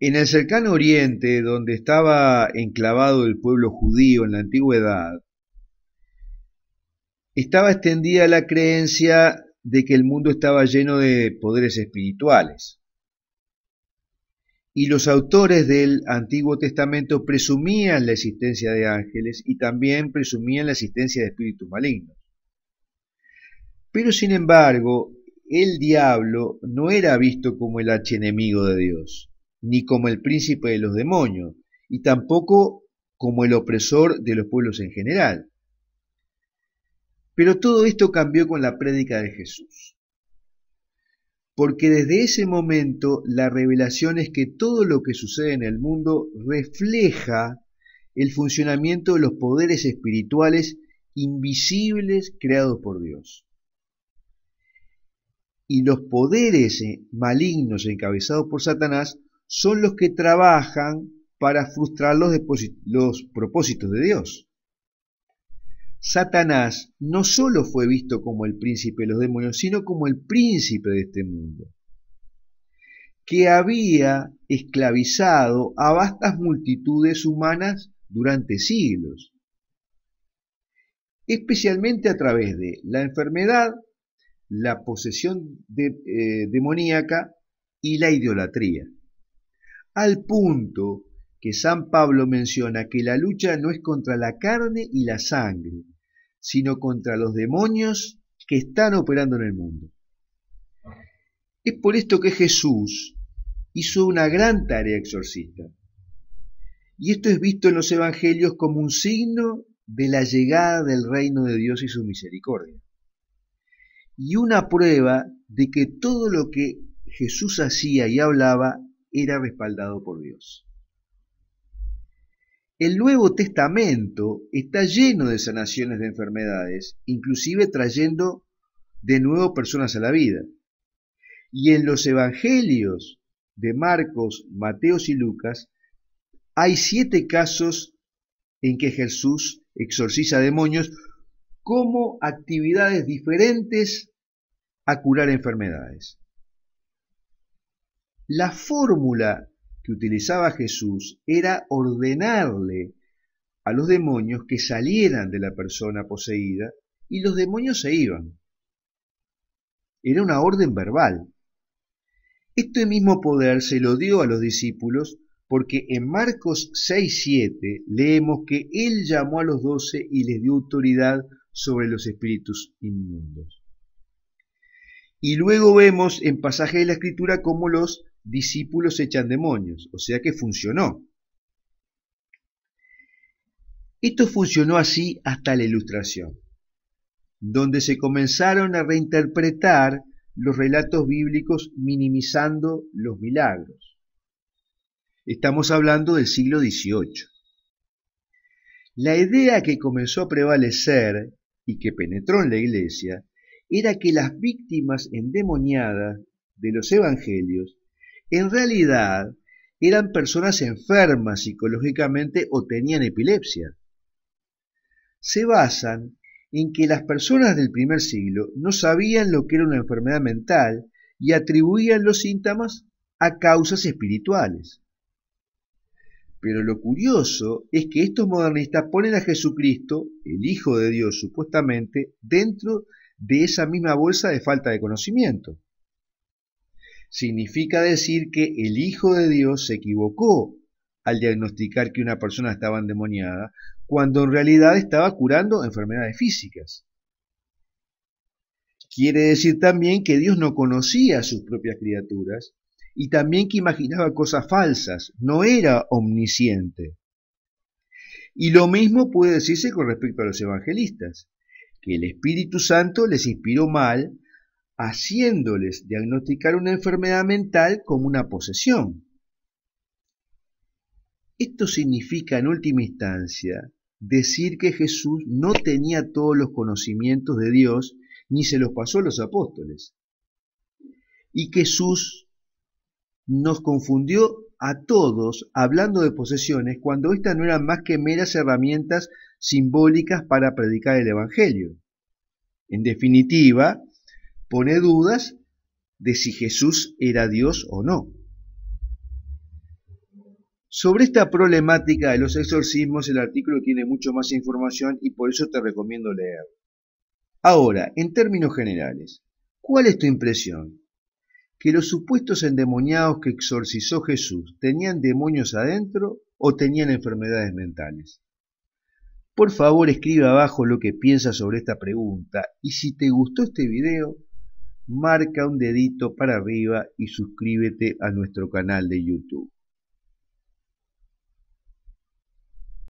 En el cercano oriente, donde estaba enclavado el pueblo judío en la antigüedad, estaba extendida la creencia de que el mundo estaba lleno de poderes espirituales. Y los autores del Antiguo Testamento presumían la existencia de ángeles y también presumían la existencia de espíritus malignos. Pero sin embargo, el diablo no era visto como el archienemigo de Dios ni como el príncipe de los demonios, y tampoco como el opresor de los pueblos en general. Pero todo esto cambió con la prédica de Jesús. Porque desde ese momento la revelación es que todo lo que sucede en el mundo refleja el funcionamiento de los poderes espirituales invisibles creados por Dios. Y los poderes eh, malignos encabezados por Satanás son los que trabajan para frustrar los, propósitos de Dios. Satanás no solo fue visto como el príncipe de los demonios, sino como el príncipe de este mundo, que había esclavizado a vastas multitudes humanas durante siglos, especialmente a través de la enfermedad, la posesión eh, demoníaca y la idolatría al punto que San Pablo menciona que la lucha no es contra la carne y la sangre, sino contra los demonios que están operando en el mundo. Es por esto que Jesús hizo una gran tarea exorcista. Y esto es visto en los evangelios como un signo de la llegada del reino de Dios y su misericordia. Y una prueba de que todo lo que Jesús hacía y hablaba era respaldado por Dios. El Nuevo Testamento está lleno de sanaciones de enfermedades, inclusive trayendo de nuevo personas a la vida. Y en los Evangelios de Marcos, Mateos y Lucas hay siete casos en que Jesús exorciza demonios como actividades diferentes a curar enfermedades. La fórmula que utilizaba Jesús era ordenarle a los demonios que salieran de la persona poseída y los demonios se iban. Era una orden verbal. Este mismo poder se lo dio a los discípulos porque en Marcos 6.7 leemos que Él llamó a los doce y les dio autoridad sobre los espíritus inmundos. Y luego vemos en pasajes de la escritura cómo los discípulos echan demonios, o sea que funcionó. Esto funcionó así hasta la ilustración, donde se comenzaron a reinterpretar los relatos bíblicos minimizando los milagros. Estamos hablando del siglo XVIII. La idea que comenzó a prevalecer y que penetró en la iglesia era que las víctimas endemoniadas de los evangelios en realidad eran personas enfermas psicológicamente o tenían epilepsia. Se basan en que las personas del primer siglo no sabían lo que era una enfermedad mental y atribuían los síntomas a causas espirituales. Pero lo curioso es que estos modernistas ponen a Jesucristo, el Hijo de Dios supuestamente, dentro de esa misma bolsa de falta de conocimiento. Significa decir que el Hijo de Dios se equivocó al diagnosticar que una persona estaba endemoniada, cuando en realidad estaba curando enfermedades físicas. Quiere decir también que Dios no conocía a sus propias criaturas y también que imaginaba cosas falsas, no era omnisciente. Y lo mismo puede decirse con respecto a los evangelistas el Espíritu Santo les inspiró mal, haciéndoles diagnosticar una enfermedad mental como una posesión. Esto significa en última instancia decir que Jesús no tenía todos los conocimientos de Dios ni se los pasó a los apóstoles. Y Jesús nos confundió a todos hablando de posesiones cuando éstas no eran más que meras herramientas simbólicas para predicar el Evangelio. En definitiva, pone dudas de si Jesús era Dios o no. Sobre esta problemática de los exorcismos el artículo tiene mucho más información y por eso te recomiendo leer. Ahora, en términos generales, ¿cuál es tu impresión? que los supuestos endemoniados que exorcizó Jesús tenían demonios adentro o tenían enfermedades mentales. Por favor, escribe abajo lo que piensas sobre esta pregunta y si te gustó este video, marca un dedito para arriba y suscríbete a nuestro canal de YouTube.